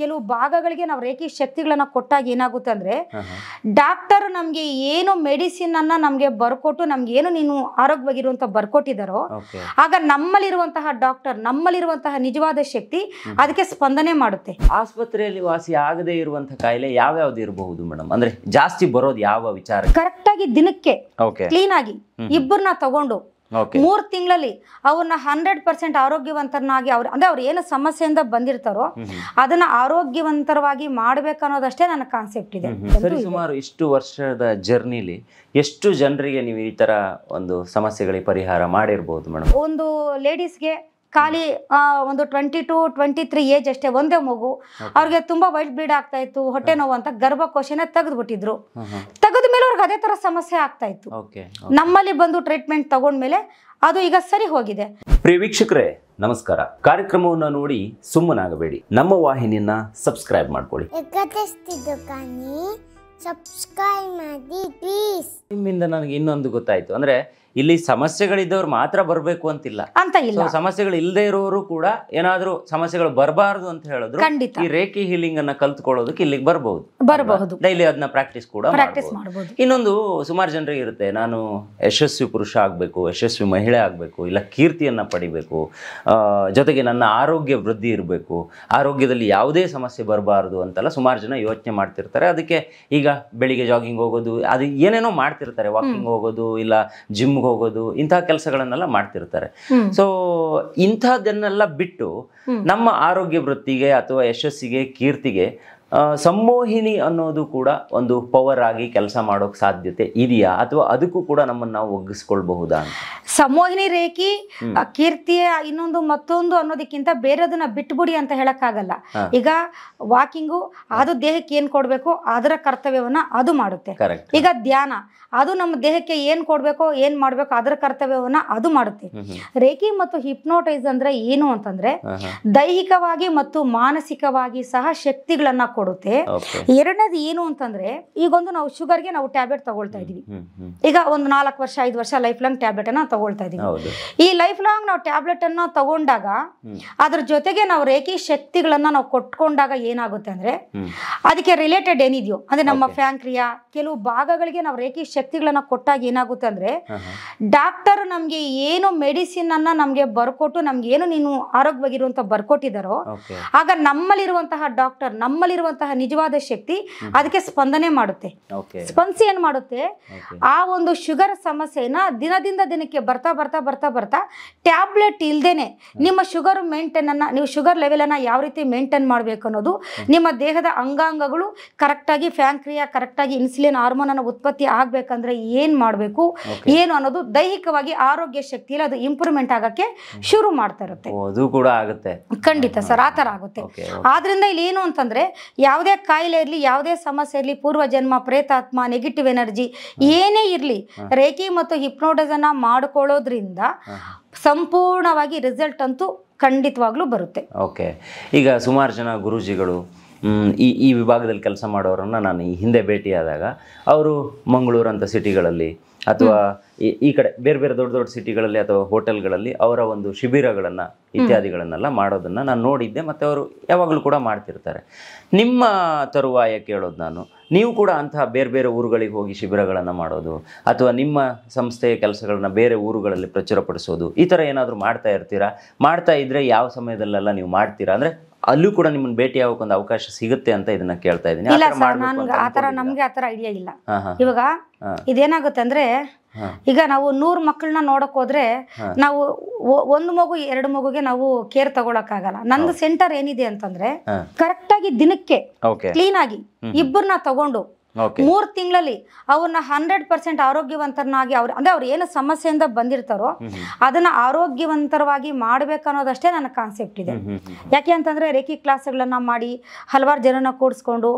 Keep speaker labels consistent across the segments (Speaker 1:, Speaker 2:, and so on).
Speaker 1: ಕೆಲವು ಭಾಗಗಳಿಗೆ ನಾವು ರೇಖಿ ಶಕ್ತಿಗಳನ್ನ ಕೊಟ್ಟಾಗ ಏನಾಗುತ್ತೆ ಅಂದ್ರೆ ಡಾಕ್ಟರ್ ನಮ್ಗೆ ಏನು ಮೆಡಿಸಿನ್ ಅನ್ನ ನಮ್ಗೆ ಬರ್ಕೊಟ್ಟು ನಮ್ಗೆ ಏನು ನೀನು ಆರೋಗ್ಯವಾಗಿರುವಂತ ಬರ್ಕೊಟ್ಟಿದಾರೋ ಆಗ ನಮ್ಮಲ್ಲಿರುವಂತಹ ಡಾಕ್ಟರ್ ನಮ್ಮಲ್ಲಿರುವಂತಹ ನಿಜವಾದ ಶಕ್ತಿ ಅದಕ್ಕೆ ಸ್ಪಂದನೆ ಮಾಡುತ್ತೆ
Speaker 2: ಆಸ್ಪತ್ರೆಯಲ್ಲಿ ವಾಸಿ ಆಗದೆ ಇರುವಂತಹ ಕಾಯಿಲೆ ಯಾವ್ಯಾವ್ದು ಇರಬಹುದು ಮೇಡಮ್ ಅಂದ್ರೆ ಜಾಸ್ತಿ ಬರೋದು ಯಾವ ವಿಚಾರ ಕರೆಕ್ಟ್ ಆಗಿ ದಿನಕ್ಕೆ ಕ್ಲೀನ್ ಆಗಿ ಇಬ್ಬರನ್ನ ತಗೊಂಡು ಮೂರ್ ತಿಂಗಳಲ್ಲಿ
Speaker 1: ಅವ್ರನ್ನ ಹಂಡ್ರೆಡ್ ಪರ್ಸೆಂಟ್ ಆರೋಗ್ಯವಂತರನ್ನಾಗಿ ಅವ್ರ ಅಂದ್ರೆ ಅವ್ರು ಏನು ಸಮಸ್ಯೆಯಿಂದ ಬಂದಿರ್ತಾರೋ ಅದನ್ನ ಆರೋಗ್ಯವಂತರವಾಗಿ ಮಾಡ್ಬೇಕನ್ನೋದಷ್ಟೇ ನನ್ನ ಕಾನ್ಸೆಪ್ಟ್ ಇದೆ ಸರಿ
Speaker 2: ಸುಮಾರು ಇಷ್ಟು ವರ್ಷದ ಜರ್ನಿಲಿ ಎಷ್ಟು ಜನರಿಗೆ ನೀವು ಈ ತರ ಒಂದು ಸಮಸ್ಯೆಗಳಿಗೆ ಪರಿಹಾರ ಮಾಡಿರ್ಬೋದು ಮೇಡಮ್
Speaker 1: ಒಂದು ಲೇಡೀಸ್ಗೆ ಖಾಲಿ ಒಂದು twenty two twenty three age ಅಷ್ಟೇ ಒಂದೇ ಮಗು ಅವ್ರಿಗೆ ತುಂಬಾ ವೈಟ್ ಬ್ಲೀಡ್ ಆಗ್ತಾ ಇತ್ತು ಹೊಟ್ಟೆ ನೋವು ಅಂತ ಗರ್ಭಕೋಶನ ತೆಗೆದ್ಬಿಟ್ಟಿದ್ರು ಮುಗಿದ ಮೇಲೆ ಅವ್ರಿಗೆ ಅದೇ ತರ ಸಮಸ್ಯೆ ಆಗ್ತಾ
Speaker 2: ಇತ್ತು
Speaker 1: ನಮ್ಮಲ್ಲಿ ಬಂದು ಟ್ರೀಟ್ಮೆಂಟ್ ತಗೊಂಡ್ಮೇಲೆ ಅದು ಈಗ ಸರಿ ಹೋಗಿದೆ
Speaker 2: ಪ್ರಿಯ ವೀಕ್ಷಕರೇ ನಮಸ್ಕಾರ ಕಾರ್ಯಕ್ರಮವನ್ನ ನೋಡಿ ಸುಮ್ಮನಾಗಬೇಡಿ ನಮ್ಮ ವಾಹಿನಿಯನ್ನ ಸಬ್ಸ್ಕ್ರೈಬ್ ಮಾಡ್ಕೊಳ್ಳಿ ಸಬ್ಸ್ಕ್ರೈಬ್ ಮಾಡಿ ಪ್ಲೀಸ್ ನಿಮ್ಮಿಂದ ನನಗೆ ಇನ್ನೊಂದು ಗೊತ್ತಾಯ್ತು ಅಂದ್ರೆ ಇಲ್ಲಿ ಸಮಸ್ಯೆಗಳಿದ್ದವ್ರು ಮಾತ್ರ ಬರಬೇಕು ಅಂತಿಲ್ಲ ಅಂತ ಇಲ್ಲ ಸಮಸ್ಯೆಗಳು ಇಲ್ಲದೆ ಇರೋರು ಕೂಡ ಏನಾದ್ರೂ ಸಮಸ್ಯೆಗಳು ಬರಬಾರದು ಅಂತ ಹೇಳಿದ್ರು ಈ ರೇಖಿ ಹೀಲಿಂಗ್ ಅನ್ನ ಕಲ್ತ್ಕೊಳ್ಳೋದಕ್ಕೆ ಇಲ್ಲಿಗೆ ಬರಬಹುದು ಬರಬಹುದು ಡೈಲಿ ಅದನ್ನ ಪ್ರಾಕ್ಟೀಸ್ ಕೂಡ ಪ್ರಾಕ್ಟೀಸ್ ಮಾಡಬಹುದು ಇನ್ನೊಂದು ಸುಮಾರು ಜನರಿಗೆ ಇರುತ್ತೆ ನಾನು ಯಶಸ್ವಿ ಪುರುಷ ಆಗ್ಬೇಕು ಯಶಸ್ವಿ ಮಹಿಳೆ ಆಗ್ಬೇಕು ಇಲ್ಲ ಕೀರ್ತಿಯನ್ನ ಪಡಿಬೇಕು ಜೊತೆಗೆ ನನ್ನ ಆರೋಗ್ಯ ವೃದ್ಧಿ ಇರಬೇಕು ಆರೋಗ್ಯದಲ್ಲಿ ಯಾವುದೇ ಸಮಸ್ಯೆ ಬರಬಾರದು ಅಂತೆಲ್ಲ ಸುಮಾರು ಜನ ಯೋಚನೆ ಮಾಡ್ತಿರ್ತಾರೆ ಅದಕ್ಕೆ ಈಗ ಬೆಳಿಗ್ಗೆ ಜಾಗಿಂಗ್ ಹೋಗೋದು ಅದು ಏನೇನೋ ಮಾಡ್ತಿರ್ತಾರೆ ವಾಕಿಂಗ್ ಹೋಗೋದು ಇಲ್ಲ ಜಿಮ್ ಜಿಮ್ಗೆ ಹೋಗೋದು ಇಂತಹ ಕೆಲಸಗಳನ್ನೆಲ್ಲ ಮಾಡ್ತಿರ್ತಾರೆ ಸೊ ಇಂಥದ್ದನ್ನೆಲ್ಲ ಬಿಟ್ಟು ನಮ್ಮ ಆರೋಗ್ಯ ವೃತ್ತಿಗೆ ಅಥವಾ ಯಶಸ್ಸಿಗೆ ಕೀರ್ತಿಗೆ ಸಂಮೋಹಿನಿ ಅನ್ನೋದು ಕೂಡ ಒಂದು ಪವರ್ ಆಗಿ ಕೆಲಸ ಮಾಡೋಕೆ ಸಾಧ್ಯತೆ ಇದೆಯಾ ಅಥವಾ ಅದಕ್ಕೂ ಕೂಡ ನಮ್ಮನ್ನ ನಾವು ಒಗ್ಗಿಸ್ಕೊಳ್ಬಹುದಾ
Speaker 1: ಸಂಮೋಹಿನಿ ರೇಖಿ ಕೀರ್ತಿಯ ಇನ್ನೊಂದು ಮತ್ತೊಂದು ಅನ್ನೋದಕ್ಕಿಂತ ಬೇರೆದನ್ನ ಬಿಟ್ಬಿಡಿ ಅಂತ ಹೇಳಕ್ಕಾಗಲ್ಲ ಈಗ ವಾಕಿಂಗು ಅದು ದೇಹಕ್ಕೆ ಏನ್ ಕೊಡ್ಬೇಕು ಅದರ ಕರ್ತವ್ಯವನ್ನ ಅದು ಮಾಡುತ್ತೆ ಈಗ ಧ್ಯಾನ ಅದು ನಮ್ಮ ದೇಹಕ್ಕೆ ಏನ್ ಕೊಡ್ಬೇಕು ಏನ್ ಮಾಡ್ಬೇಕು ಅದರ ಕರ್ತವ್ಯವನ್ನ ಅದು ಮಾಡುತ್ತೆ ರೇಖಿ ಮತ್ತು ಹಿಪ್ನೋಟೈಸ್ ಅಂದ್ರೆ ಏನು ಅಂತಂದ್ರೆ ದೈಹಿಕವಾಗಿ ಮತ್ತು ಮಾನಸಿಕವಾಗಿ ಸಹ ಶಕ್ತಿಗಳನ್ನ ಕೊಡುತ್ತೆ ಎರಡನೇದು ಏನು ಅಂತಂದ್ರೆ ಈಗೊಂದು ನಾವು ಶುಗರ್ಗೆ ನಾವು ಟ್ಯಾಬ್ಲೆಟ್ ತಗೊಳ್ತಾ ಇದೀವಿ ಈಗ ಒಂದು ನಾಲ್ಕು ವರ್ಷ ಐದು ವರ್ಷ ಲೈಫ್ ಲಾಂಗ್ ಟ್ಯಾಬ್ಲೆಟ್ ಅನ್ನ ತಗೊಳ್ತಾ ಇದೀವಿ ಈ ಲೈಫ್ ಲಾಂಗ್ ನಾವು ಟ್ಯಾಬ್ಲೆಟ್ ಅನ್ನ ತಗೊಂಡಾಗ ಅದ್ರ ಜೊತೆಗೆ ನಾವು ರೇಖಿ ಶಕ್ತಿಗಳನ್ನ ನಾವು ಕೊಟ್ಕೊಂಡಾಗ ಏನಾಗುತ್ತೆ ಅಂದ್ರೆ ಅದಕ್ಕೆ ರಿಲೇಟೆಡ್ ಏನಿದೆಯೋ ಅಂದ್ರೆ ನಮ್ಮ ಫ್ಯಾಂಕ್ರಿಯಾ ಕೆಲವು ಭಾಗಗಳಿಗೆ ನಾವು ರೇಖಿ ಶಕ್ತಿಗಳನ್ನ ಕೊಟ್ಟಾಗ ಏನಾಗುತ್ತೆ ಅಂದ್ರೆ ಡಾಕ್ಟರ್ ನಮ್ಗೆ ಏನು ಮೆಡಿಸಿನ್ ಅನ್ನ ನಮ್ಗೆ ಬರ್ಕೊಟ್ಟು ನಮ್ಗೆ ಏನು ನೀನು ಆರೋಗ್ಯವಾಗಿರುವಂತ ಬರ್ಕೊಟ್ಟಿದಾರೋ ಆಗ ನಮ್ಮಲ್ಲಿರುವಂತಹ ಡಾಕ್ಟರ್ ನಮ್ಮಲ್ಲಿರುವ ಇರುವಂತಹ ನಿಜವಾದ ಶಕ್ತಿ ಅದಕ್ಕೆ ಸ್ಪಂದನೆ ಮಾಡುತ್ತೆ ಸ್ಪಂದಿಸಿ ಏನ್ ಮಾಡುತ್ತೆ ಆ ಒಂದು ಶುಗರ್ ಸಮಸ್ಯೆನ ದಿನದಿಂದ ದಿನಕ್ಕೆ ಬರ್ತಾ ಬರ್ತಾ ಬರ್ತಾ ಬರ್ತಾ ಟ್ಯಾಬ್ಲೆಟ್ ಇಲ್ದೇನೆ ನಿಮ್ಮ ಶುಗರ್ ಮೇಂಟೈನ್ ನೀವು ಶುಗರ್ ಲೆವೆಲ್ ಅನ್ನ ಯಾವ ರೀತಿ ಮೇಂಟೈನ್ ಮಾಡಬೇಕು ಅನ್ನೋದು ನಿಮ್ಮ ದೇಹದ ಅಂಗಾಂಗಗಳು ಕರೆಕ್ಟಾಗಿ ಫ್ಯಾಂಕ್ರಿಯಾ ಕರೆಕ್ಟಾಗಿ ಇನ್ಸುಲಿನ್ ಹಾರ್ಮೋನ್ ಅನ್ನು ಉತ್ಪತ್ತಿ ಆಗಬೇಕಂದ್ರೆ ಏನು ಮಾಡಬೇಕು ಏನು ಅನ್ನೋದು ದೈಹಿಕವಾಗಿ ಆರೋಗ್ಯ ಶಕ್ತಿಯಲ್ಲಿ ಅದು ಇಂಪ್ರೂವ್ಮೆಂಟ್ ಆಗಕ್ಕೆ ಶುರು ಮಾಡ್ತಾ ಇರುತ್ತೆ
Speaker 2: ಅದು ಕೂಡ ಆಗುತ್ತೆ
Speaker 1: ಖಂಡಿತ ಸರ್ ಆ ಥರ ಆಗುತ್ತೆ ಆದ್ರಿಂದ ಇಲ್ಲಿ ಏನು ಅಂತಂದ್ರೆ ಯಾವುದೇ ಕಾಯಿಲೆ ಇರಲಿ ಯಾವುದೇ ಸಮಸ್ಯೆ ಇರಲಿ ಪೂರ್ವ ಜನ್ಮ ಪ್ರೇತಾತ್ಮ ನೆಗೆಟಿವ್ ಎನರ್ಜಿ ಏನೇ ಇರಲಿ ರೇಖಿ ಮತ್ತು ಹಿಪ್ನೋಟಿಸನ್ನ ಮಾಡ್ಕೊಳ್ಳೋದ್ರಿಂದ ಸಂಪೂರ್ಣವಾಗಿ ರಿಸಲ್ಟ್ ಅಂತೂ ಖಂಡಿತವಾಗ್ಲೂ ಬರುತ್ತೆ
Speaker 2: ಓಕೆ ಈಗ ಸುಮಾರು ಜನ ಗುರುಜಿಗಳು ಈ ಈ ವಿಭಾಗದಲ್ಲಿ ಕೆಲಸ ಮಾಡೋರನ್ನು ನಾನು ಈ ಹಿಂದೆ ಭೇಟಿಯಾದಾಗ ಅವರು ಮಂಗಳೂರು ಅಂತ ಸಿಟಿಗಳಲ್ಲಿ ಅಥವಾ ಈ ಕಡೆ ಬೇರೆ ಬೇರೆ ದೊಡ್ಡ ದೊಡ್ಡ ಸಿಟಿಗಳಲ್ಲಿ ಅಥವಾ ಹೋಟೆಲ್ಗಳಲ್ಲಿ ಅವರ ಒಂದು ಶಿಬಿರಗಳನ್ನು ಇತ್ಯಾದಿಗಳನ್ನೆಲ್ಲ ಮಾಡೋದನ್ನು ನಾನು ನೋಡಿದ್ದೆ ಮತ್ತು ಅವರು ಯಾವಾಗಲೂ ಕೂಡ ಮಾಡ್ತಿರ್ತಾರೆ ನಿಮ್ಮ ತರುವಾಯ ಕೇಳೋದು ನಾನು ನೀವು ಕೂಡ ಅಂತಹ ಬೇರೆ ಬೇರೆ ಊರುಗಳಿಗೆ ಹೋಗಿ ಶಿಬಿರಗಳನ್ನು ಮಾಡೋದು ಅಥವಾ ನಿಮ್ಮ ಸಂಸ್ಥೆಯ ಕೆಲಸಗಳನ್ನು ಬೇರೆ ಊರುಗಳಲ್ಲಿ ಪ್ರಚುರಪಡಿಸೋದು ಈ ಥರ ಏನಾದರೂ ಮಾಡ್ತಾ ಇರ್ತೀರಾ ಮಾಡ್ತಾ ಇದ್ದರೆ ಯಾವ ಸಮಯದಲ್ಲೆಲ್ಲ ನೀವು ಮಾಡ್ತೀರಾ ಅಂದರೆ ಅಲ್ಲೂ ಕೂಡ ನಿಮ್ಮನ್ನ ಭೇಟಿ ಆಗೋಕೆ ಒಂದು ಅವಕಾಶ ಸಿಗುತ್ತೆ ಅಂತ ಇದನ್ನ ಕೇಳ್ತಾ ಇದ್ದೀನಿ ಇಲ್ಲ ಸರ್ ನನ್ಗೆ
Speaker 1: ಆತರ ನಮ್ಗೆ ನಮಗೆ ಐಡಿಯಾ ಇಲ್ಲ ಇವಾಗ ಇದೇನಾಗುತ್ತೆ ಅಂದ್ರೆ ಈಗ ನಾವು ನೂರ್ ಮಕ್ಕಳನ್ನ ನೋಡಕ್ ಹೋದ್ರೆ ನಾವು ಒಂದು ಮಗು ಎರಡು ಮಗುಗೆ ನಾವು ಕೇರ್ ಆಗಲ್ಲ ನಂದು ಸೆಂಟರ್ ಏನಿದೆ ಅಂತಂದ್ರೆ ಕರೆಕ್ಟ್ ಆಗಿ ದಿನಕ್ಕೆ ಕ್ಲೀನ್ ಆಗಿ ಇಬ್ಬರನ್ನ ತಗೊಂಡು ಮೂರ್ ತಿಂಗಳಲ್ಲಿ ಅವ್ರನ್ನ ಹಂಡ್ರೆಡ್ ಪರ್ಸೆಂಟ್ ಆರೋಗ್ಯವಂತರನ್ನಾಗಿ ಅವ್ರ ಅಂದ್ರೆ ಅವ್ರು ಏನು ಸಮಸ್ಯೆಯಿಂದ ಬಂದಿರ್ತಾರೋ ಅದನ್ನ ಆರೋಗ್ಯವಂತರವಾಗಿ ಮಾಡ್ಬೇಕನ್ನೋದಷ್ಟೇ ನನ್ನ ಕಾನ್ಸೆಪ್ಟ್ ಇದೆ ಯಾಕೆ ಅಂತಂದ್ರೆ ರೇಖಿ ಕ್ಲಾಸ್ಗಳನ್ನ ಮಾಡಿ ಹಲವಾರು ಜನನ ಕೂಡಿಸ್ಕೊಂಡು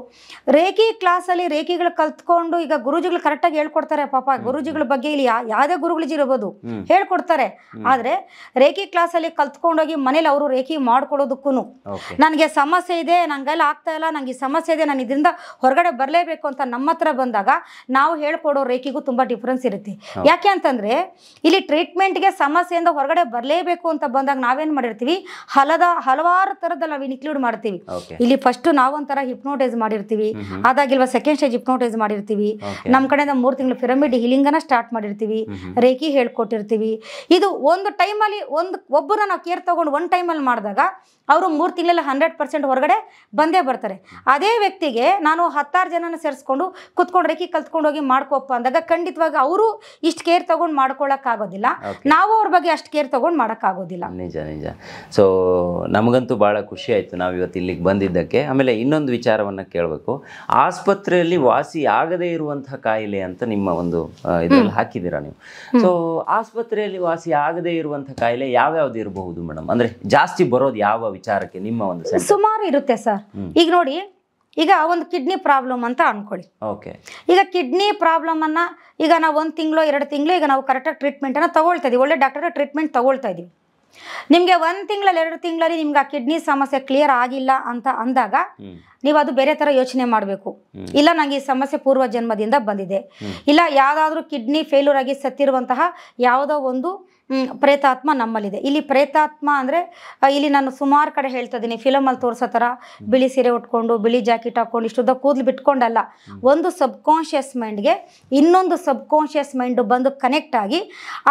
Speaker 1: ರೇಖಿ ಅಲ್ಲಿ ರೇಖಿಗಳು ಕಲ್ತ್ಕೊಂಡು ಈಗ ಗುರುಜಿಗಳು ಕರೆಕ್ಟಾಗಿ ಹೇಳ್ಕೊಡ್ತಾರೆ ಪಾಪ ಗುರುಜಿಗಳ ಬಗ್ಗೆ ಇಲ್ಲಿ ಯಾವುದೇ ಇರಬಹುದು ಹೇಳ್ಕೊಡ್ತಾರೆ ಆದ್ರೆ ರೇಖಿ ಅಲ್ಲಿ ಕಲ್ತ್ಕೊಂಡೋಗಿ ಮನೇಲಿ ಅವರು ರೇಖಿ ಮಾಡ್ಕೊಳ್ಳೋದಕ್ಕೂ ನನಗೆ ಸಮಸ್ಯೆ ಇದೆ ನಂಗೆಲ್ಲ ಆಗ್ತಾ ಇಲ್ಲ ನಂಗೆ ಈ ಸಮಸ್ಯೆ ಇದೆ ನಾನು ಇದರಿಂದ ಹೊರಗಡೆ ಬರಲೇಬೇಕು ಅಂತ ನಮ್ಮತ್ರ ನಮ್ಮ ಹತ್ರ ಬಂದಾಗ ನಾವು ಹೇಳ್ಕೊಡೋ ರೇಖೆಗೂ ತುಂಬಾ ಡಿಫ್ರೆನ್ಸ್ ಇರುತ್ತೆ ಯಾಕೆ ಅಂತಂದ್ರೆ ಇಲ್ಲಿ ಟ್ರೀಟ್ಮೆಂಟ್ಗೆ ಸಮಸ್ಯೆಯಿಂದ ಹೊರಗಡೆ ಬರಲೇಬೇಕು ಅಂತ ಬಂದಾಗ ನಾವೇನ್ ಮಾಡಿರ್ತೀವಿ ಹಲದ ಹಲವಾರು ತರದ ನಾವು ಇನ್ಕ್ಲೂಡ್ ಮಾಡ್ತೀವಿ ಇಲ್ಲಿ ಫಸ್ಟ್ ನಾವೊಂಥರ ಹಿಪ್ನೋಟೈಸ್ ಮಾಡಿರ್ತೀವಿ ಅದಾಗಿಲ್ವಾ ಸೆಕೆಂಡ್ ಸ್ಟೇಜ್ ಹಿಪ್ನೋಟೈಸ್ ಮಾಡಿರ್ತೀವಿ ನಮ್ಮ ಕಡೆಯಿಂದ ಮೂರು ತಿಂಗಳು ಪಿರಮಿಡ್ ಹಿಲಿಂಗನ ಸ್ಟಾರ್ಟ್ ಮಾಡಿರ್ತೀವಿ ರೇಖಿ ಹೇಳ್ಕೊಟ್ಟಿರ್ತೀವಿ ಇದು ಒಂದು ಟೈಮಲ್ಲಿ ಒಂದು ಒಬ್ಬರನ್ನ ನಾವು ಕೇರ್ ತಗೊಂಡು ಟೈಮ್ ಅಲ್ಲಿ ಮಾಡಿದಾಗ ಅವರು ಮೂರು ತಿಂಗಳಲ್ಲಿ ಹಂಡ್ರೆಡ್ ಪರ್ಸೆಂಟ್ ಹೊರಗಡೆ ಬಂದೇ ಬರ್ತಾರೆ ಅದೇ ವ್ಯಕ್ತಿಗೆ ನಾನು ಹತ್ತಾರು ಜನನ ಸೇರಿಸ್ಕೊಂಡು ಕಲ್ತ್ಕೊಂಡು ಕುತ್ಕೊಂಡ್ರೆ ಕಲ್ತ್ಕೊಂಡು ಹೋಗಿ ಮಾಡ್ಕೋಪ್ಪ ಅಂದಾಗ ಖಂಡಿತವಾಗಿ ಅವರು ಇಷ್ಟು ಕೇರ್ ತಗೊಂಡು ಆಗೋದಿಲ್ಲ ನಾವು ಅವ್ರ ಬಗ್ಗೆ ಅಷ್ಟು ಕೇರ್ ತಗೊಂಡು ಮಾಡೋಕ್ಕಾಗೋದಿಲ್ಲ
Speaker 2: ನಿಜ ನಿಜ ಸೊ ನಮಗಂತೂ ಬಹಳ ಖುಷಿ ಆಯ್ತು ನಾವು ಇವತ್ತು ಇಲ್ಲಿಗೆ ಬಂದಿದ್ದಕ್ಕೆ ಆಮೇಲೆ ಇನ್ನೊಂದು ವಿಚಾರವನ್ನ ಕೇಳಬೇಕು ಆಸ್ಪತ್ರೆಯಲ್ಲಿ ವಾಸಿ ಆಗದೇ ಇರುವಂತಹ ಕಾಯಿಲೆ ಅಂತ ನಿಮ್ಮ ಒಂದು ಇದರಲ್ಲಿ ಹಾಕಿದ್ದೀರಾ ನೀವು ಸೊ ಆಸ್ಪತ್ರೆಯಲ್ಲಿ ವಾಸಿ ಆಗದೇ ಇರುವಂತಹ ಕಾಯಿಲೆ ಯಾವ್ಯಾವ್ದು ಇರಬಹುದು ಮೇಡಮ್ ಅಂದ್ರೆ ಜಾಸ್ತಿ ಬರೋದು ಯಾವ ವಿಚಾರಕ್ಕೆ ನಿಮ್ಮ ಒಂದು ಸುಮಾರು ಇರುತ್ತೆ ಸರ್ ಈಗ
Speaker 1: ನೋಡಿ ಈಗ ಒಂದು ಕಿಡ್ನಿ ಪ್ರಾಬ್ಲಮ್ ಅಂತ ಅನ್ಕೊಳ್ಳಿ ಓಕೆ ಈಗ ಕಿಡ್ನಿ ಪ್ರಾಬ್ಲಮನ್ನ ಈಗ ನಾವು ಒಂದು ತಿಂಗಳು ಎರಡು ತಿಂಗಳು ಈಗ ನಾವು ಕರೆಕ್ಟಾಗಿ ಅನ್ನ ತಗೊಳ್ತಾ ಇದೀವಿ ಒಳ್ಳೆ ಡಾಕ್ಟರ್ ಟ್ರೀಟ್ಮೆಂಟ್ ತಗೊಳ್ತಾ ಇದ್ದೀವಿ ನಿಮಗೆ ಒಂದು ತಿಂಗಳಲ್ಲಿ ಎರಡು ತಿಂಗಳಲ್ಲಿ ನಿಮ್ಗೆ ಆ ಕಿಡ್ನಿ ಸಮಸ್ಯೆ ಕ್ಲಿಯರ್ ಆಗಿಲ್ಲ ಅಂತ ಅಂದಾಗ ನೀವು ಅದು ಬೇರೆ ಥರ ಯೋಚನೆ ಮಾಡಬೇಕು ಇಲ್ಲ ನನಗೆ ಈ ಸಮಸ್ಯೆ ಪೂರ್ವ ಜನ್ಮದಿಂದ ಬಂದಿದೆ ಇಲ್ಲ ಯಾವುದಾದ್ರೂ ಕಿಡ್ನಿ ಫೇಲ್ಯೂರ್ ಆಗಿ ಸತ್ತಿರುವಂತಹ ಯಾವುದೋ ಒಂದು ಪ್ರೇತಾತ್ಮ ನಮ್ಮಲ್ಲಿದೆ ಇಲ್ಲಿ ಪ್ರೇತಾತ್ಮ ಅಂದರೆ ಇಲ್ಲಿ ನಾನು ಸುಮಾರು ಕಡೆ ಹೇಳ್ತಾ ಇದ್ದೀನಿ ಫಿಲಮಲ್ಲಿ ತೋರಿಸೋ ಥರ ಬಿಳಿ ಸೀರೆ ಉಟ್ಕೊಂಡು ಬಿಳಿ ಜಾಕೆಟ್ ಹಾಕೊಂಡು ಇಷ್ಟುದ್ದ ಕೂದಲು ಬಿಟ್ಕೊಂಡಲ್ಲ ಒಂದು ಸಬ್ ಕಾನ್ಷಿಯಸ್ ಮೈಂಡ್ಗೆ ಇನ್ನೊಂದು ಸಬ್ ಕಾನ್ಷಿಯಸ್ ಮೈಂಡ್ ಬಂದು ಕನೆಕ್ಟ್ ಆಗಿ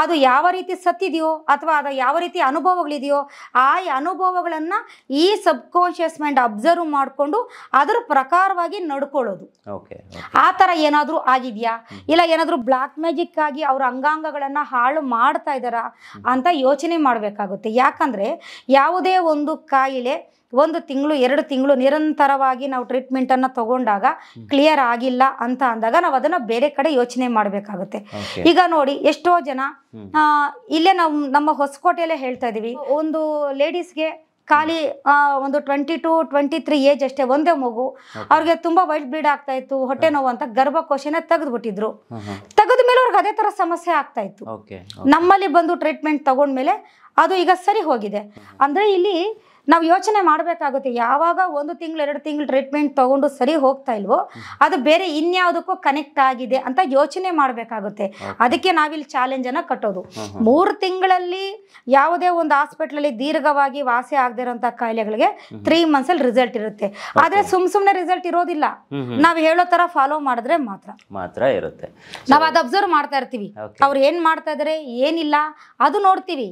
Speaker 1: ಅದು ಯಾವ ರೀತಿ ಸತ್ತಿದೆಯೋ ಅಥವಾ ಅದು ಯಾವ ರೀತಿ ಅನುಭವಗಳಿದೆಯೋ ಆ ಅನುಭವಗಳನ್ನು ಈ ಸಬ್ ಮೈಂಡ್ ಅಬ್ಸರ್ವ್ ಮಾಡಿಕೊಂಡು ಅದರ ಪ್ರಕಾರವಾಗಿ ನಡ್ಕೊಳ್ಳೋದು ಆ ಥರ ಏನಾದರೂ ಆಗಿದ್ಯಾ ಇಲ್ಲ ಏನಾದರೂ ಬ್ಲಾಕ್ ಮ್ಯಾಜಿಕ್ ಆಗಿ ಅವ್ರ ಅಂಗಾಂಗಗಳನ್ನ ಹಾಳು ಮಾಡ್ತಾ ಇದಾರ ಅಂತ ಯೋಚನೆ ಮಾಡಬೇಕಾಗುತ್ತೆ ಯಾಕಂದ್ರೆ ಯಾವುದೇ ಒಂದು ಕಾಯಿಲೆ ಒಂದು ತಿಂಗಳು ಎರಡು ತಿಂಗಳು ನಿರಂತರವಾಗಿ ನಾವು ಟ್ರೀಟ್ಮೆಂಟನ್ನು ತಗೊಂಡಾಗ ಕ್ಲಿಯರ್ ಆಗಿಲ್ಲ ಅಂತ ಅಂದಾಗ ನಾವು ಅದನ್ನ ಬೇರೆ ಕಡೆ ಯೋಚನೆ ಮಾಡಬೇಕಾಗುತ್ತೆ ಈಗ ನೋಡಿ ಎಷ್ಟೋ ಜನ ಇಲ್ಲೇ ನಾವು ನಮ್ಮ ಹೊಸಕೋಟೆಯಲ್ಲೇ ಹೇಳ್ತಾ ಇದ್ದೀವಿ ಒಂದು ಲೇಡೀಸ್ಗೆ ಖಾಲಿ ಒಂದು twenty two twenty three age ಅಷ್ಟೇ ಒಂದೇ ಮಗು ಅವ್ರಿಗೆ ತುಂಬಾ ವೈಟ್ ಬ್ಲೀಡ್ ಆಗ್ತಾ ಇತ್ತು ಹೊಟ್ಟೆ ನೋವು ಅಂತ ಗರ್ಭಕೋಶನ ಬಿಟ್ಟಿದ್ರು ತೆಗೆದ ಮೇಲೆ ಅವ್ರಿಗೆ ಅದೇ ತರ ಸಮಸ್ಯೆ ಆಗ್ತಾ ಇತ್ತು ನಮ್ಮಲ್ಲಿ ಬಂದು ಟ್ರೀಟ್ಮೆಂಟ್ ತಗೊಂಡ್ಮೇಲೆ ಅದು ಈಗ ಸರಿ ಹೋಗಿದೆ ಅಂದ್ರೆ ಇಲ್ಲಿ ನಾವು ಯೋಚನೆ ಮಾಡಬೇಕಾಗುತ್ತೆ ಯಾವಾಗ ಒಂದು ತಿಂಗಳು ಎರಡು ತಿಂಗಳು ಟ್ರೀಟ್ಮೆಂಟ್ ತಗೊಂಡು ಸರಿ ಹೋಗ್ತಾ ಇಲ್ವೋ ಅದು ಬೇರೆ ಇನ್ಯಾವುದಕ್ಕೂ ಕನೆಕ್ಟ್ ಆಗಿದೆ ಅಂತ ಯೋಚನೆ ಮಾಡಬೇಕಾಗುತ್ತೆ ಅದಕ್ಕೆ ನಾವಿಲ್ಲಿ ಚಾಲೆಂಜ್ ಅನ್ನ ಕಟ್ಟೋದು ಮೂರು ತಿಂಗಳಲ್ಲಿ ಯಾವುದೇ ಒಂದು ಅಲ್ಲಿ ದೀರ್ಘವಾಗಿ ವಾಸಿ ಆಗದೆ ಇರುವಂತ ಕಾಯಿಲೆಗಳಿಗೆ ತ್ರೀ ಮಂತ್ಸ್ ಅಲ್ಲಿ ರಿಸಲ್ಟ್ ಇರುತ್ತೆ ಆದ್ರೆ ಸುಮ್ ಸುಮ್ನೆ ರಿಸಲ್ಟ್ ಇರೋದಿಲ್ಲ ನಾವ್ ಹೇಳೋ ತರ ಫಾಲೋ ಮಾಡಿದ್ರೆ ಮಾತ್ರ
Speaker 2: ಮಾತ್ರ ಇರುತ್ತೆ
Speaker 1: ನಾವ್ ಅದ್ ಅಬ್ಸರ್ವ್ ಮಾಡ್ತಾ ಇರ್ತೀವಿ ಅವ್ರು ಏನ್ ಮಾಡ್ತಾ ಇದಾರೆ ಏನಿಲ್ಲ ಅದು ನೋಡ್ತೀವಿ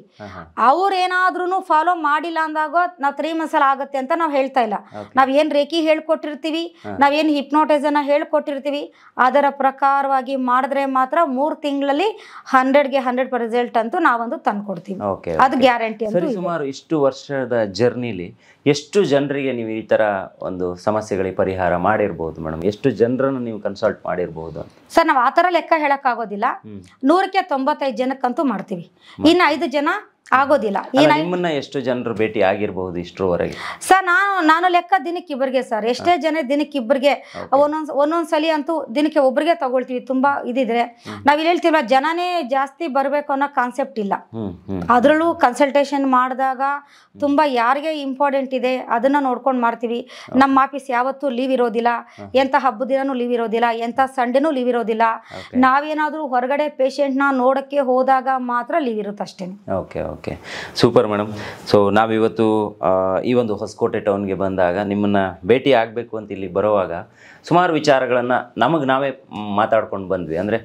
Speaker 1: ಅವ್ರ ಏನಾದ್ರು ಫಾಲೋ ಮಾಡಿಲ್ಲ ಅಂದಾಗ ನಾವು ತ್ರೀ ಮಸಾಲ ಆಗುತ್ತೆ ಅಂತ ನಾವು ಹೇಳ್ತಾ ಇಲ್ಲ ನಾವ್ ಏನ್ ರೇಖಿ ಹೇಳ್ಕೊಟ್ಟಿರ್ತೀವಿ ನಾವೇನ್ ಹಿಪ್ನೋಟೈಸನ್ನ ಹೇಳ್ಕೊಟ್ಟಿರ್ತೀವಿ ಅದರ ಪ್ರಕಾರವಾಗಿ ಮಾಡಿದ್ರೆ ಮಾತ್ರ ಮೂರು ತಿಂಗಳಲ್ಲಿ ಹಂಡ್ರೆಡ್ಗೆ ಹಂಡ್ರೆಡ್ ರಿಸಲ್ಟ್ ಅಂತೂ ನಾವೊಂದು ತಂದ್ಕೊಡ್ತೀವಿ
Speaker 2: ಅದು ಗ್ಯಾರಂಟಿ ಸರಿ ಸುಮಾರು ಇಷ್ಟು ವರ್ಷದ ಜರ್ನಿಲಿ ಎಷ್ಟು ಜನರಿಗೆ ನೀವು ಈ ತರ ಒಂದು ಸಮಸ್ಯೆಗಳಿಗೆ ಪರಿಹಾರ ಮಾಡಿರ್ಬಹುದು ಮೇಡಮ್ ಎಷ್ಟು ಜನರನ್ನು ನೀವು ಕನ್ಸಲ್ಟ್ ಮಾಡಿರಬಹುದು
Speaker 1: ಸರ್ ನಾವು ಆತರ ಲೆಕ್ಕ ಹೇಳಕ್ ಆಗೋದಿಲ್ಲ ನೂರಕ್ಕೆ ತೊಂಬತ್ತೈದು ಜನಕ್ಕಂತೂ ಮಾಡ್ತೀವಿ ಇನ್ನು ಐದು ಜನ ಆಗೋದಿಲ್ಲ ನಿಮ್ಮನ್ನ
Speaker 2: ಎಷ್ಟು ಜನರು ಭೇಟಿ ಆಗಿರಬಹುದು ಇಷ್ಟರವರೆಗೆ
Speaker 1: ಸರ್ ನಾನು ನಾನು ಲೆಕ್ಕ ದಿನಕ್ಕೆ ಇಬ್ಬರಿಗೆ ಸರ್ ಎಷ್ಟೇ ಜನ ದಿನಕ್ಕೆ ಇಬ್ಬರಿಗೆ ಒಂದೊಂದ್ ಒಂದೊಂದ್ ಸಲ ಅಂತೂ ದಿನಕ್ಕೆ ಒಬ್ಬರಿಗೆ ತಗೊಳ್ತೀವಿ ತುಂಬಾ ಇದಿದ್ರೆ ನಾವ್ ಇಲ್ಲಿ ಜನನೇ ಜಾಸ್ತಿ ಬರ್ಬೇಕು ಅನ್ನೋ ಕಾನ್ಸೆಪ್ಟ್ ಇಲ್ಲ ಅದ್ರಲ್ಲೂ ಕನ್ಸಲ್ಟೇಷನ್ ಮಾಡಿದಾಗ ತುಂಬಾ ಯಾರಿಗೆ ಇಂಪಾರ್ಟೆಂಟ್ ಇದೆ ಅದನ್ನ ನೋಡ್ಕೊಂಡು ಮಾಡ್ತೀವಿ ನಮ್ಮ ಆಫೀಸ್ ಯಾವತ್ತೂ ಲೀವ್ ಇರೋದಿಲ್ಲ ಎಂತ ಹಬ್ಬ ದಿನನೂ ಲೀವ್ ಇರೋದಿಲ್ಲ ಎಂತ ಸಂಡೇನೂ ಲೀವ್ ಇರೋದಿಲ್ಲ ನಾವೇನಾದ್ರೂ ಹೊರಗಡೆ ಪೇಷಂಟ್ ನ ನೋಡಕ್ಕೆ ಹೋದಾಗ ಮಾತ್ರ ಲೀವ್ ಇರುತ್ತೆ ಅಷ್ಟೇ
Speaker 2: ಓಕೆ ಸೂಪರ್ ಮೇಡಮ್ ಸೊ ನಾವಿವತ್ತು ಈ ಒಂದು ಹೊಸಕೋಟೆ ಟೌನ್ಗೆ ಬಂದಾಗ ನಿಮ್ಮನ್ನು ಭೇಟಿ ಆಗಬೇಕು ಅಂತ ಇಲ್ಲಿ ಬರೋವಾಗ ಸುಮಾರು ವಿಚಾರಗಳನ್ನು ನಮಗೆ ನಾವೇ ಮಾತಾಡ್ಕೊಂಡು ಬಂದ್ವಿ ಅಂದರೆ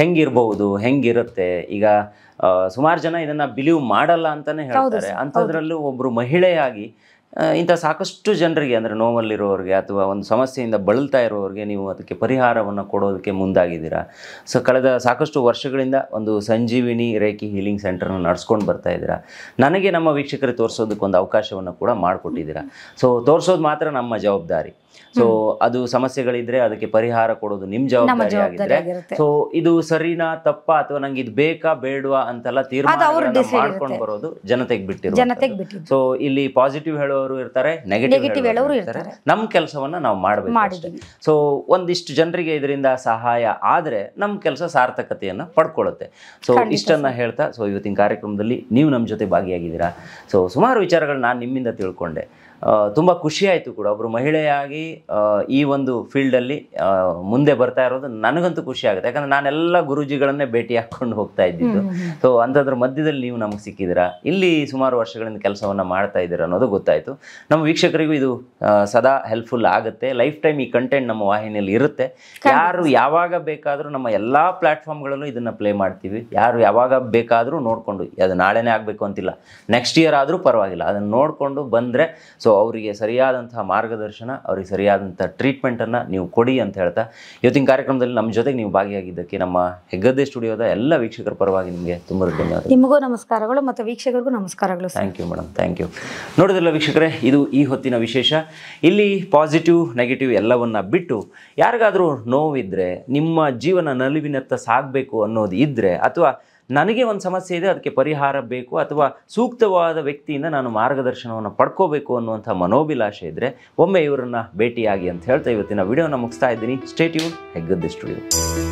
Speaker 2: ಹೆಂಗಿರ್ಬೋದು ಹೆಂಗಿರುತ್ತೆ ಈಗ ಸುಮಾರು ಜನ ಇದನ್ನು ಬಿಲೀವ್ ಮಾಡಲ್ಲ ಅಂತಲೇ ಹೇಳ್ತಾರೆ ಅಂಥದ್ರಲ್ಲೂ ಒಬ್ಬರು ಮಹಿಳೆಯಾಗಿ ಇಂಥ ಸಾಕಷ್ಟು ಜನರಿಗೆ ಅಂದರೆ ನೋವಲ್ಲಿರೋರಿಗೆ ಅಥವಾ ಒಂದು ಸಮಸ್ಯೆಯಿಂದ ಬಳಲ್ತಾ ಇರೋರಿಗೆ ನೀವು ಅದಕ್ಕೆ ಪರಿಹಾರವನ್ನು ಕೊಡೋದಕ್ಕೆ ಮುಂದಾಗಿದ್ದೀರಾ ಸೊ ಕಳೆದ ಸಾಕಷ್ಟು ವರ್ಷಗಳಿಂದ ಒಂದು ಸಂಜೀವಿನಿ ರೇಖಿ ಹೀಲಿಂಗ್ ಸೆಂಟರ್ನ ನಡೆಸ್ಕೊಂಡು ಬರ್ತಾ ಇದ್ದೀರಾ ನನಗೆ ನಮ್ಮ ವೀಕ್ಷಕರಿಗೆ ತೋರಿಸೋದಕ್ಕೆ ಒಂದು ಅವಕಾಶವನ್ನು ಕೂಡ ಮಾಡಿಕೊಟ್ಟಿದ್ದೀರಾ ಸೊ ತೋರಿಸೋದು ಮಾತ್ರ ನಮ್ಮ ಜವಾಬ್ದಾರಿ ಸೊ ಅದು ಸಮಸ್ಯೆಗಳಿದ್ರೆ ಅದಕ್ಕೆ ಪರಿಹಾರ ಕೊಡೋದು ನಿಮ್ ಜವಾಬ್ದಾರಿ ಆಗಿದ್ರೆ ಸೊ ಇದು ಸರಿನಾ ತಪ್ಪಾ ಅಥವಾ ನಂಗೆ ಇದು ಬೇಕಾ ಬೇಡವಾ ಅಂತೆಲ್ಲ ತೀರ್ಮಾನ ಮಾಡ್ಕೊಂಡು ಬರೋದು ಜನತೆಗೆ ಬಿಟ್ಟಿರೋ ಸೊ ಇಲ್ಲಿ ಪಾಸಿಟಿವ್ ಹೇಳೋ ಹೇಳೋರು ಇರ್ತಾರೆ ನೆಗೆಟಿವ್ ಹೇಳೋರು ಇರ್ತಾರೆ ನಮ್ಮ ಕೆಲಸವನ್ನ ನಾವು ಮಾಡಬೇಕು ಸೊ ಒಂದಿಷ್ಟು ಜನರಿಗೆ ಇದರಿಂದ ಸಹಾಯ ಆದರೆ ನಮ್ಮ ಕೆಲಸ ಸಾರ್ಥಕತೆಯನ್ನು ಪಡ್ಕೊಳ್ಳುತ್ತೆ ಸೊ ಇಷ್ಟನ್ನು ಹೇಳ್ತಾ ಸೊ ಇವತ್ತಿನ ಕಾರ್ಯಕ್ರಮದಲ್ಲಿ ನೀವು ನಮ್ಮ ಜೊತೆ ಭಾಗಿಯಾಗಿದ್ದೀರಾ ಸೊ ಸುಮಾರು ವಿಚಾರಗಳು ನಾನು ನಿಮ್ಮಿಂದ ತಿಳ್ಕೊಂಡೆ ತುಂಬ ಖುಷಿಯಾಯಿತು ಕೂಡ ಒಬ್ಬರು ಮಹಿಳೆಯಾಗಿ ಈ ಒಂದು ಫೀಲ್ಡಲ್ಲಿ ಮುಂದೆ ಬರ್ತಾ ಇರೋದು ನನಗಂತೂ ಖುಷಿ ಆಗುತ್ತೆ ಯಾಕಂದ್ರೆ ನಾನೆಲ್ಲ ಗುರುಜಿಗಳನ್ನೇ ಭೇಟಿ ಹಾಕ್ಕೊಂಡು ಹೋಗ್ತಾ ಇದ್ದಿದ್ದು ಸೊ ಅಂಥದ್ರ ಮಧ್ಯದಲ್ಲಿ ನೀವು ನಮಗೆ ಸಿಕ್ಕಿದ್ದೀರಾ ಇಲ್ಲಿ ಸುಮಾರು ವರ್ಷಗಳಿಂದ ಕೆಲಸವನ್ನು ಮಾಡ್ತಾ ಇದ್ದೀರಾ ಅನ್ನೋದು ಗೊತ್ತಾಯಿತು ನಮ್ಮ ವೀಕ್ಷಕರಿಗೂ ಇದು ಸದಾ ಹೆಲ್ಪ್ಫುಲ್ ಆಗುತ್ತೆ ಲೈಫ್ ಟೈಮ್ ಈ ಕಂಟೆಂಟ್ ನಮ್ಮ ವಾಹಿನಿಯಲ್ಲಿ ಇರುತ್ತೆ ಯಾರು ಯಾವಾಗ ಬೇಕಾದರೂ ನಮ್ಮ ಎಲ್ಲ ಪ್ಲಾಟ್ಫಾರ್ಮ್ಗಳಲ್ಲೂ ಇದನ್ನು ಪ್ಲೇ ಮಾಡ್ತೀವಿ ಯಾರು ಯಾವಾಗ ಬೇಕಾದರೂ ನೋಡಿಕೊಂಡು ಅದು ನಾಳೆನೇ ಆಗಬೇಕು ಅಂತಿಲ್ಲ ನೆಕ್ಸ್ಟ್ ಇಯರ್ ಆದರೂ ಪರವಾಗಿಲ್ಲ ಅದನ್ನು ನೋಡಿಕೊಂಡು ಬಂದರೆ ಸೊ ಅವರಿಗೆ ಸರಿಯಾದಂಥ ಮಾರ್ಗದರ್ಶನ ಅವರಿಗೆ ಸರಿಯಾದಂಥ ಟ್ರೀಟ್ಮೆಂಟನ್ನು ನೀವು ಕೊಡಿ ಅಂತ ಹೇಳ್ತಾ ಇವತ್ತಿನ ಕಾರ್ಯಕ್ರಮದಲ್ಲಿ ನಮ್ಮ ಜೊತೆಗೆ ನೀವು ಭಾಗಿಯಾಗಿದ್ದಕ್ಕೆ ನಮ್ಮ ಹೆಗ್ಗದ್ದೆ ಸ್ಟುಡಿಯೋದ ಎಲ್ಲ ವೀಕ್ಷಕರ ಪರವಾಗಿ ನಿಮಗೆ ತುಂಬ ಧನ್ಯವಾದ
Speaker 1: ನಿಮಗೂ ನಮಸ್ಕಾರಗಳು ಮತ್ತು ವೀಕ್ಷಕರಿಗೂ ನಮಸ್ಕಾರಗಳು
Speaker 2: thank you madam thank you ನೋಡಿದ್ರಲ್ಲ ವೀಕ್ಷಕರೇ ಇದು ಈ ಹೊತ್ತಿನ ವಿಶೇಷ ಇಲ್ಲಿ ಪಾಸಿಟಿವ್ ನೆಗೆಟಿವ್ ಎಲ್ಲವನ್ನು ಬಿಟ್ಟು ಯಾರಿಗಾದರೂ ನೋವಿದ್ದರೆ ನಿಮ್ಮ ಜೀವನ ನಲುವಿನತ್ತ ಸಾಗಬೇಕು ಅನ್ನೋದು ಇದ್ದರೆ ಅಥವಾ ನನಗೆ ಒಂದು ಸಮಸ್ಯೆ ಇದೆ ಅದಕ್ಕೆ ಪರಿಹಾರ ಬೇಕು ಅಥವಾ ಸೂಕ್ತವಾದ ವ್ಯಕ್ತಿಯಿಂದ ನಾನು ಮಾರ್ಗದರ್ಶನವನ್ನು ಪಡ್ಕೋಬೇಕು ಅನ್ನುವಂಥ ಮನೋಭಿಲಾಷೆ ಇದ್ದರೆ ಒಮ್ಮೆ ಇವರನ್ನು ಭೇಟಿಯಾಗಿ ಅಂತ ಹೇಳ್ತಾ ಇವತ್ತಿನ ವಿಡಿಯೋನ ಮುಗಿಸ್ತಾ ಇದ್ದೀನಿ ಯೂನ್ ಹೆಗ್ಗದ್ದೆ ಸ್ಟುಡಿಯೋ